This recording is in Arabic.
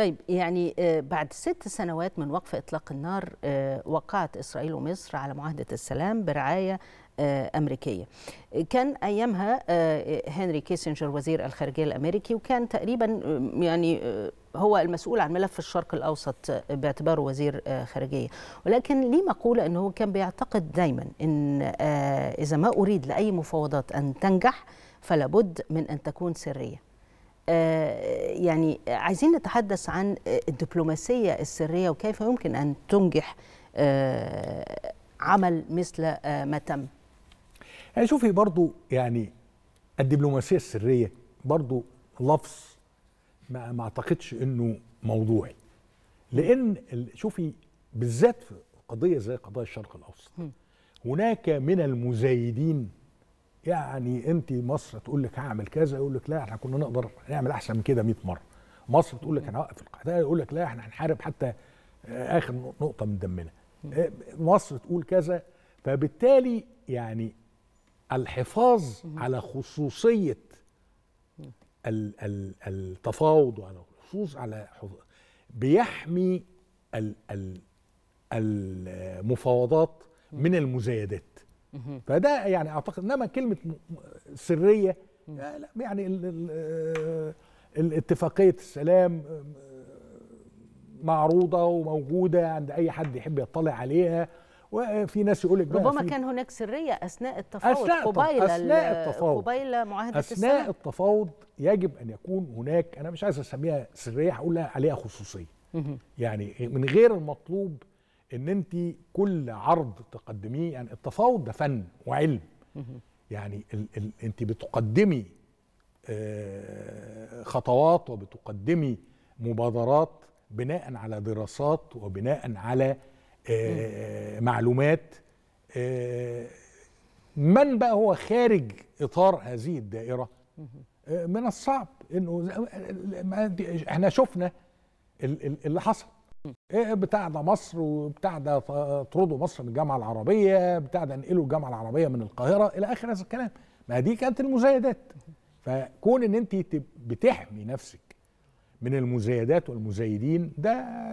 طيب يعني آه، بعد ست سنوات من وقف إطلاق النار آه، وقعت إسرائيل ومصر على معاهدة السلام برعاية آه، أمريكية كان أيامها هنري كيسنجر وزير الخارجية الأمريكي وكان تقريبا يعني هو المسؤول عن ملف الشرق الأوسط باعتباره وزير خارجية ولكن ليه مقولة أنه كان بيعتقد دايما أن إذا ما أريد لأي مفاوضات أن تنجح فلابد من أن تكون سرية آه، يعني عايزين نتحدث عن الدبلوماسية السرية وكيف يمكن أن تنجح آه، عمل مثل آه، ما تم يعني شوفي برضو يعني الدبلوماسية السرية برضو لفظ ما, ما اعتقدش انه موضوعي لان شوفي بالذات في قضية زي قضايا الشرق الاوسط هناك من المزايدين يعني انت مصر تقول لك هعمل كذا يقول لك لا احنا كنا نقدر نعمل احسن من كده 100 مره مصر تقول لك هنوقف القاعده يقول لك لا احنا هنحارب حتى اخر نقطه من دمنا آه، مصر تقول كذا فبالتالي يعني الحفاظ على خصوصيه التفاوض وعلى خصوص على بيحمي المفاوضات من المزايدات فده يعني اعتقد انما كلمه سريه يعني آه، الاتفاقيه السلام آه، معروضه وموجوده عند اي حد يحب يطلع عليها وفي ناس يقول لك ربما كان هناك سريه اثناء التفاوض أثناء قبيل اثناء التفاوض قبيل معاهده اثناء السلام. التفاوض يجب ان يكون هناك انا مش عايز اسميها سريه هقول عليها خصوصيه يعني من غير المطلوب ان انت كل عرض تقدميه يعني التفاوض ده فن وعلم يعني ال ال انت بتقدمي آه، خطوات وبتقدمي مبادرات بناء على دراسات وبناء على آه، معلومات آه، من بقى هو خارج اطار هذه الدائره من الصعب انه احنا شفنا اللي حصل إيه، بتاع ده مصر وبتاع ده اطردوا مصر من الجامعه العربيه بتاع ده انقلوا الجامعه العربيه من القاهره الى اخر هذا الكلام ما دي كانت المزايدات فكون ان انت بتحمي نفسك من المزايدات والمزايدين ده